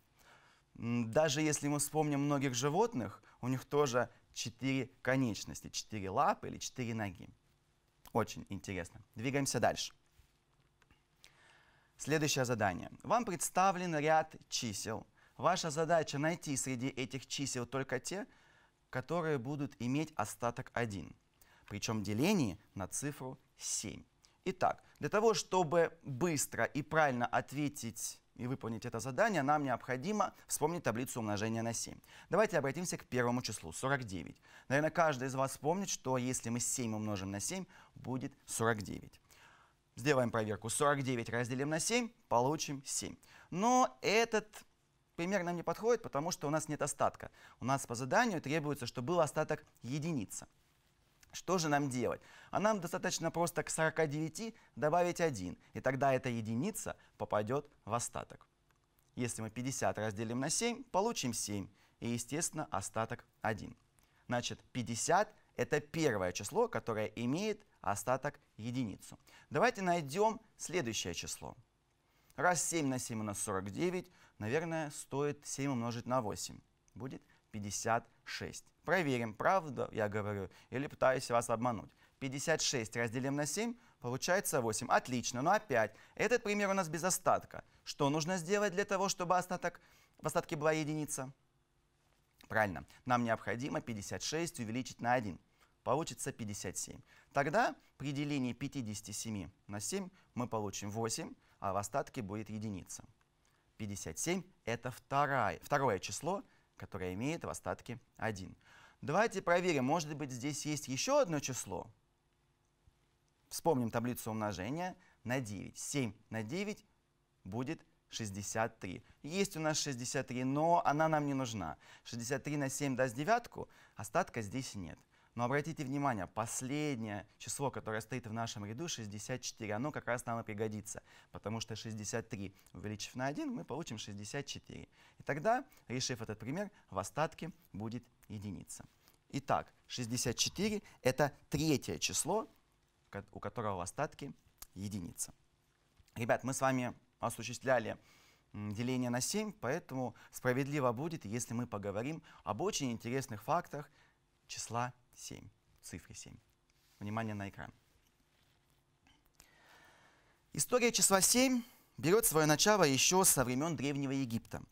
Даже если мы вспомним многих животных, у них тоже четыре конечности, четыре лапы или четыре ноги. Очень интересно. Двигаемся дальше. Следующее задание. Вам представлен ряд чисел. Ваша задача найти среди этих чисел только те, которые будут иметь остаток 1, причем деление на цифру 7. Итак, для того, чтобы быстро и правильно ответить и выполнить это задание, нам необходимо вспомнить таблицу умножения на 7. Давайте обратимся к первому числу, 49. Наверное, каждый из вас вспомнит, что если мы 7 умножим на 7, будет 49. Сделаем проверку. 49 разделим на 7, получим 7. Но этот пример нам не подходит, потому что у нас нет остатка. У нас по заданию требуется, чтобы был остаток единица. Что же нам делать? А нам достаточно просто к 49 добавить 1, и тогда эта единица попадет в остаток. Если мы 50 разделим на 7, получим 7, и, естественно, остаток 1. Значит, 50 – это первое число, которое имеет остаток единицу. Давайте найдем следующее число. Раз 7 на 7 у нас 49, наверное, стоит 7 умножить на 8. Будет 49. 56. Проверим, правду я говорю или пытаюсь вас обмануть. 56 разделим на 7, получается 8. Отлично, но опять, этот пример у нас без остатка. Что нужно сделать для того, чтобы остаток, в остатке была единица? Правильно, нам необходимо 56 увеличить на 1. Получится 57. Тогда при делении 57 на 7 мы получим 8, а в остатке будет единица. 57 – это второе, второе число, которая имеет в остатке 1. Давайте проверим, может быть, здесь есть еще одно число. Вспомним таблицу умножения на 9. 7 на 9 будет 63. Есть у нас 63, но она нам не нужна. 63 на 7 даст девятку, остатка здесь нет. Но обратите внимание, последнее число, которое стоит в нашем ряду, 64, оно как раз нам и пригодится, потому что 63, увеличив на 1, мы получим 64. И тогда, решив этот пример, в остатке будет единица. Итак, 64 — это третье число, у которого в остатке единица. Ребят, мы с вами осуществляли деление на 7, поэтому справедливо будет, если мы поговорим об очень интересных фактах числа 7, цифре 7. Внимание на экран. История числа 7 берет свое начало еще со времен Древнего Египта.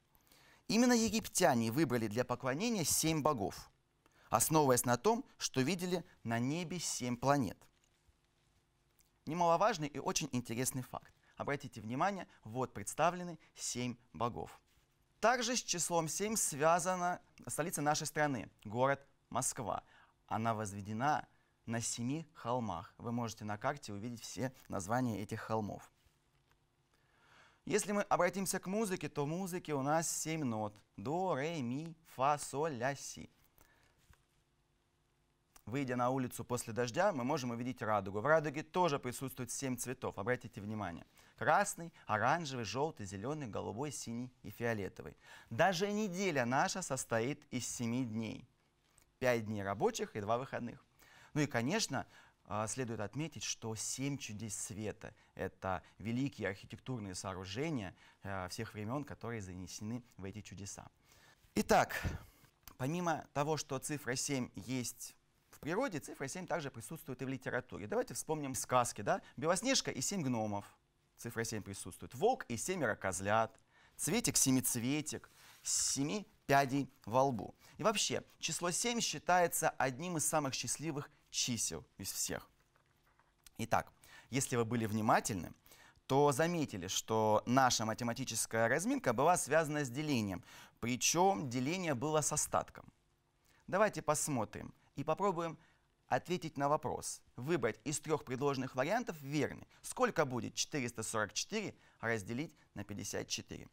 Именно египтяне выбрали для поклонения семь богов, основываясь на том, что видели на небе семь планет. Немаловажный и очень интересный факт. Обратите внимание, вот представлены семь богов. Также с числом 7 связана столица нашей страны, город Москва она возведена на семи холмах. Вы можете на карте увидеть все названия этих холмов. Если мы обратимся к музыке, то в музыке у нас семь нот. До, ре, ми, фа, соль, ля, си. Выйдя на улицу после дождя, мы можем увидеть радугу. В радуге тоже присутствует семь цветов, обратите внимание. Красный, оранжевый, желтый, зеленый, голубой, синий и фиолетовый. Даже неделя наша состоит из семи дней. 5 дней рабочих и 2 выходных. Ну и, конечно, а, следует отметить, что семь чудес света — это великие архитектурные сооружения а, всех времен, которые занесены в эти чудеса. Итак, помимо того, что цифра 7 есть в природе, цифра 7 также присутствует и в литературе. Давайте вспомним сказки. Да? «Белоснежка и семь гномов» — цифра 7 присутствует. «Волк и семеро козлят», «Цветик-семицветик», «Семи пядей во лбу. И вообще, число 7 считается одним из самых счастливых чисел из всех. Итак, если вы были внимательны, то заметили, что наша математическая разминка была связана с делением, причем деление было с остатком. Давайте посмотрим и попробуем ответить на вопрос. Выбрать из трех предложенных вариантов верный. Сколько будет 444 разделить на 54?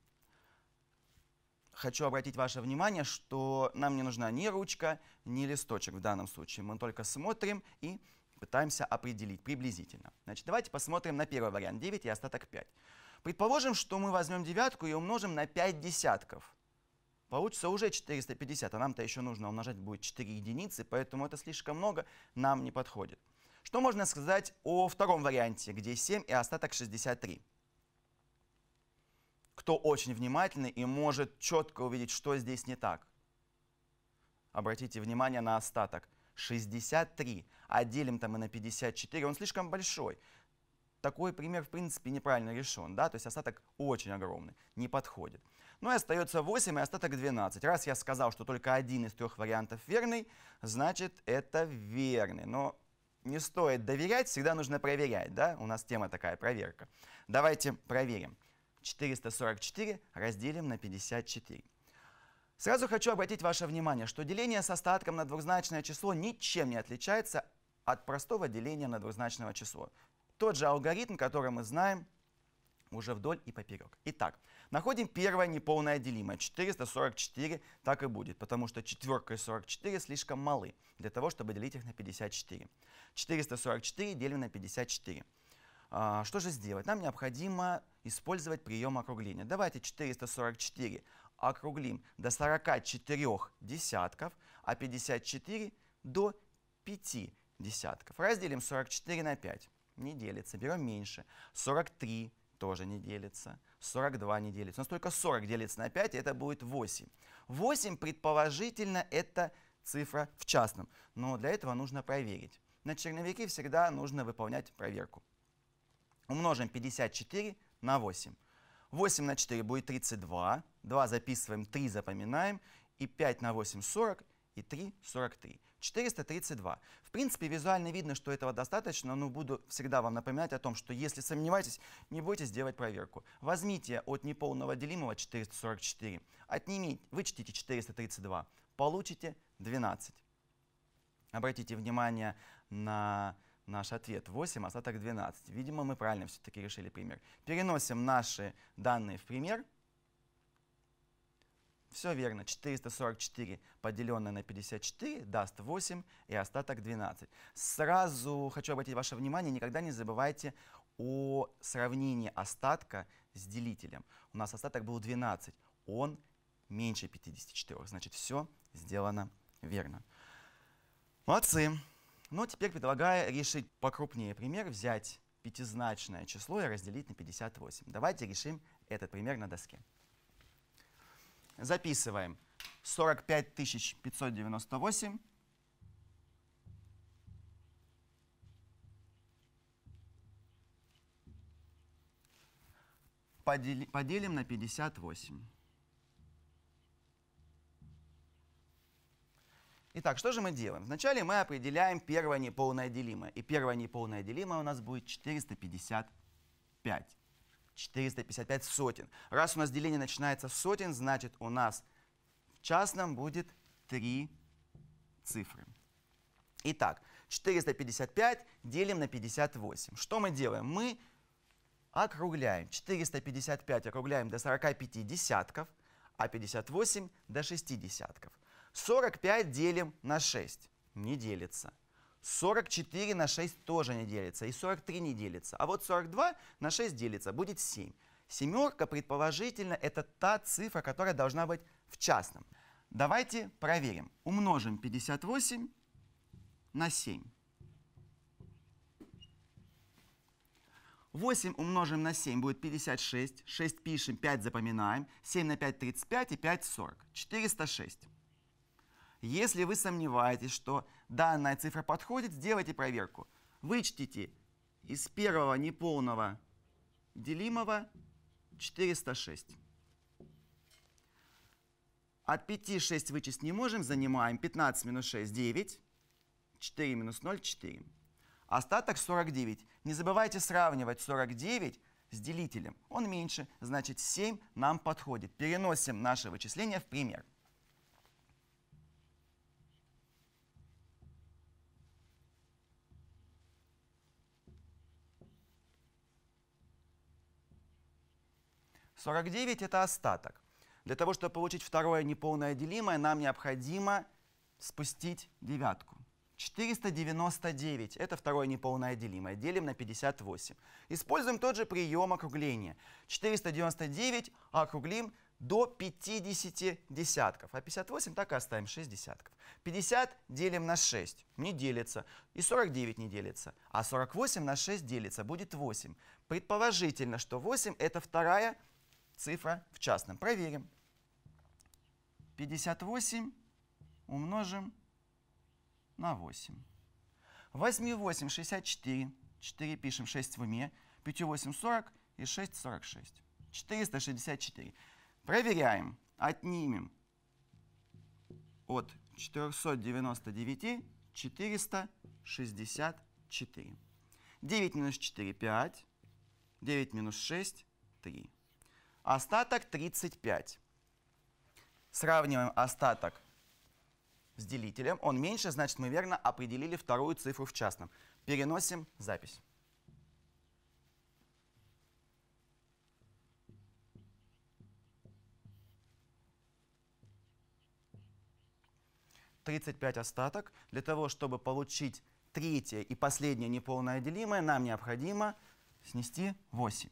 хочу обратить ваше внимание, что нам не нужна ни ручка, ни листочек в данном случае. Мы только смотрим и пытаемся определить приблизительно. Значит, давайте посмотрим на первый вариант 9 и остаток 5. Предположим, что мы возьмем девятку и умножим на 5 десятков. Получится уже 450, а нам-то еще нужно умножать будет 4 единицы, поэтому это слишком много, нам не подходит. Что можно сказать о втором варианте, где 7 и остаток 63? кто очень внимательный и может четко увидеть, что здесь не так. Обратите внимание на остаток. 63, а делим там и на 54, он слишком большой. Такой пример, в принципе, неправильно решен, да, то есть остаток очень огромный, не подходит. Ну и остается 8 и остаток 12. Раз я сказал, что только один из трех вариантов верный, значит это верный. Но не стоит доверять, всегда нужно проверять, да, у нас тема такая, проверка. Давайте проверим. 444 разделим на 54. Сразу хочу обратить ваше внимание, что деление с остатком на двузначное число ничем не отличается от простого деления на двузначное число. Тот же алгоритм, который мы знаем уже вдоль и поперек. Итак, находим первое неполное делимое. 444 так и будет, потому что четверка и 44 слишком малы для того, чтобы делить их на 54. 444 делим на 54. А, что же сделать? Нам необходимо использовать прием округления. Давайте 444 округлим до 44 десятков, а 54 до 5 десятков. Разделим 44 на 5. Не делится. Берем меньше. 43 тоже не делится. 42 не делится. У нас только 40 делится на 5, и это будет 8. 8, предположительно, это цифра в частном. Но для этого нужно проверить. На черновике всегда нужно выполнять проверку. Умножим 54 на 8. 8 на 4 будет 32. 2 записываем, 3 запоминаем. И 5 на 8 – 40 и 3 – 43. 432. В принципе, визуально видно, что этого достаточно, но буду всегда вам напоминать о том, что если сомневаетесь, не будете делать проверку. Возьмите от неполного делимого 444, отнимите, вычтите 432, получите 12. Обратите внимание на наш ответ. 8, остаток 12. Видимо, мы правильно все-таки решили пример. Переносим наши данные в пример. Все верно. 444 поделенное на 54 даст 8 и остаток 12. Сразу хочу обратить ваше внимание, никогда не забывайте о сравнении остатка с делителем. У нас остаток был 12, он меньше 54, значит все сделано верно. Молодцы! Но теперь предлагаю решить покрупнее пример, взять пятизначное число и разделить на 58. Давайте решим этот пример на доске. Записываем 45 598 поделим на 58. Итак, что же мы делаем? Вначале мы определяем первое неполное делимое. И первое неполное делимое у нас будет 455. 455 сотен. Раз у нас деление начинается с сотен, значит у нас в частном будет 3 цифры. Итак, 455 делим на 58. Что мы делаем? Мы округляем. 455 округляем до 45 десятков, а 58 до 6 десятков. 45 делим на 6. Не делится. 44 на 6 тоже не делится. И 43 не делится. А вот 42 на 6 делится. Будет 7. Семерка, предположительно, это та цифра, которая должна быть в частном. Давайте проверим. Умножим 58 на 7. 8 умножим на 7 будет 56. 6 пишем, 5 запоминаем. 7 на 5 – 35 и 5 – 40. 406. Если вы сомневаетесь, что данная цифра подходит, сделайте проверку. Вычтите из первого неполного делимого 406. От 5 6 вычесть не можем, занимаем 15 минус 6 – 9, 4 минус 0 – 4. Остаток 49. Не забывайте сравнивать 49 с делителем. Он меньше, значит 7 нам подходит. Переносим наше вычисление в пример. 49 – это остаток. Для того, чтобы получить второе неполное делимое, нам необходимо спустить девятку. 499 – это второе неполное делимое. Делим на 58. Используем тот же прием округления. 499 округлим до 50 десятков, а 58 так и оставим 6 десятков. 50 делим на 6, не делится, и 49 не делится, а 48 на 6 делится, будет 8. Предположительно, что 8 – это вторая цифра в частном. Проверим. 58 умножим на 8. 8 и 8 64. 4 пишем 6 в уме. 5 и 8 40 и 6 46. 464. Проверяем. Отнимем от 499 464. 9 минус 4 5. 9 минус 6 3. Остаток 35. Сравниваем остаток с делителем. Он меньше, значит, мы верно определили вторую цифру в частном. Переносим запись. Тридцать пять остаток. Для того, чтобы получить третье и последнее неполное делимое, нам необходимо снести восемь.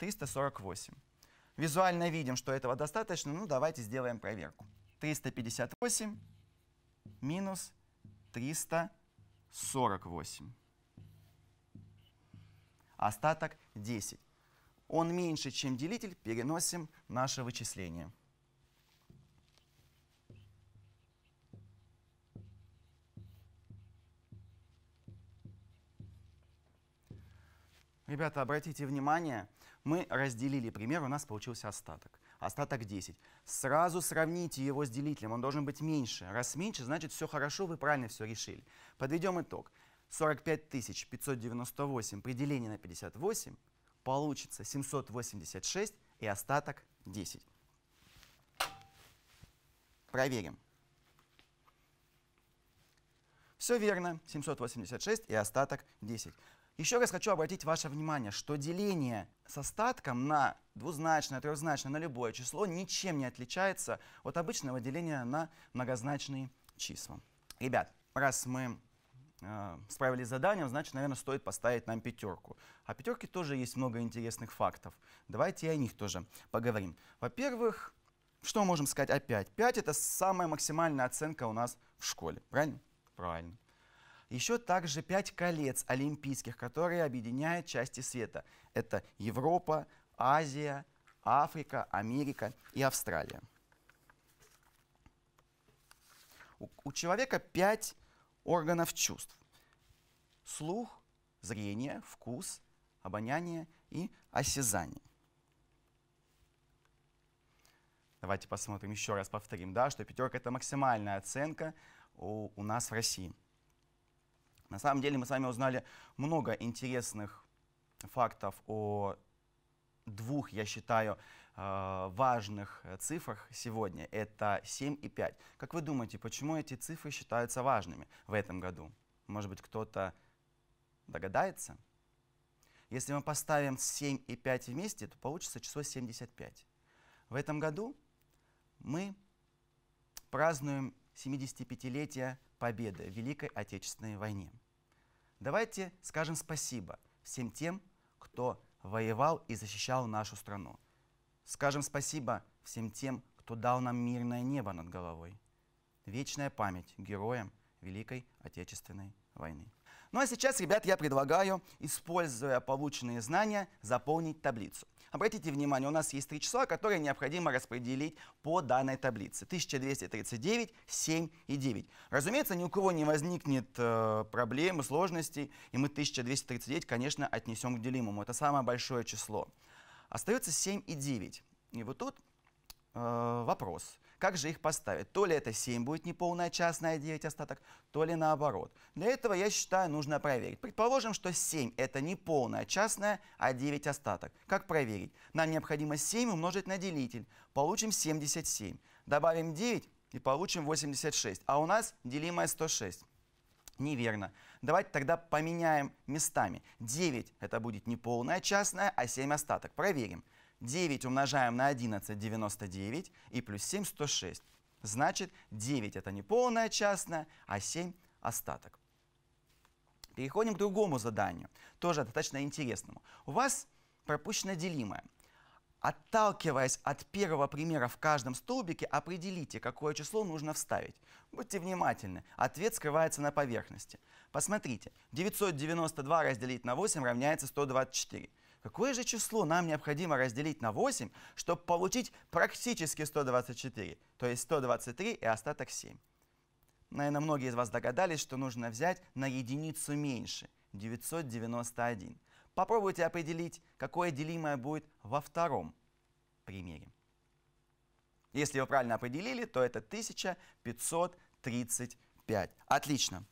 348. Визуально видим, что этого достаточно. Ну, давайте сделаем проверку. 358 минус 348. Остаток 10. Он меньше, чем делитель, переносим наше вычисление. Ребята, обратите внимание, мы разделили пример, у нас получился остаток. Остаток 10. Сразу сравните его с делителем, он должен быть меньше. Раз меньше, значит все хорошо, вы правильно все решили. Подведем итог. 45 598 при делении на 58 получится 786 и остаток 10. Проверим. Все верно, 786 и остаток 10. Еще раз хочу обратить ваше внимание, что деление с остатком на двузначное, трехзначное, на любое число ничем не отличается от обычного деления на многозначные числа. Ребят, раз мы э, справились с заданием, значит, наверное, стоит поставить нам пятерку. А пятерки тоже есть много интересных фактов. Давайте и о них тоже поговорим. Во-первых, что можем сказать о опять? 5 — это самая максимальная оценка у нас в школе, правильно? Правильно. Еще также пять колец олимпийских, которые объединяют части света. Это Европа, Азия, Африка, Америка и Австралия. У, у человека пять органов чувств. Слух, зрение, вкус, обоняние и осязание. Давайте посмотрим еще раз, повторим, да, что пятерка – это максимальная оценка у, у нас в России – на самом деле мы с вами узнали много интересных фактов о двух, я считаю, э, важных цифрах сегодня. Это 7 и 5. Как вы думаете, почему эти цифры считаются важными в этом году? Может быть, кто-то догадается? Если мы поставим 7 и 5 вместе, то получится число 75. В этом году мы празднуем 75-летие победы в Великой Отечественной войне. Давайте скажем спасибо всем тем, кто воевал и защищал нашу страну. Скажем спасибо всем тем, кто дал нам мирное небо над головой. Вечная память героям Великой Отечественной войны. Ну а сейчас, ребят, я предлагаю, используя полученные знания, заполнить таблицу. Обратите внимание, у нас есть три числа, которые необходимо распределить по данной таблице. 1239, 7 и 9. Разумеется, ни у кого не возникнет э, проблем и сложностей, и мы 1239, конечно, отнесем к делимому. Это самое большое число. Остается 7 и 9. И вот тут э, вопрос. Вопрос. Как же их поставить? То ли это 7 будет неполная частная, 9 остаток, то ли наоборот. Для этого, я считаю, нужно проверить. Предположим, что 7 это неполная частная, а 9 остаток. Как проверить? Нам необходимо 7 умножить на делитель. Получим 77. Добавим 9 и получим 86. А у нас делимое 106. Неверно. Давайте тогда поменяем местами. 9 это будет неполная частная, а 7 остаток. Проверим. 9 умножаем на 11, 99, и плюс 7, 106. Значит, 9 это не полная частная, а 7 остаток. Переходим к другому заданию, тоже достаточно интересному. У вас пропущено делимое. Отталкиваясь от первого примера в каждом столбике, определите, какое число нужно вставить. Будьте внимательны, ответ скрывается на поверхности. Посмотрите, 992 разделить на 8 равняется 124. Какое же число нам необходимо разделить на 8, чтобы получить практически 124, то есть 123 и остаток 7? Наверное, многие из вас догадались, что нужно взять на единицу меньше – 991. Попробуйте определить, какое делимое будет во втором примере. Если вы правильно определили, то это 1535. Отлично. Отлично.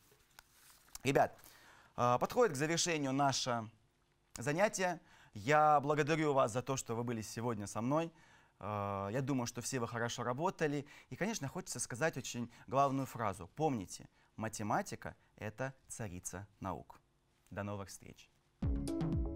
Ребят, а, подходит к завершению наше занятие. Я благодарю вас за то, что вы были сегодня со мной. Э, я думаю, что все вы хорошо работали. И, конечно, хочется сказать очень главную фразу. Помните, математика – это царица наук. До новых встреч! thank you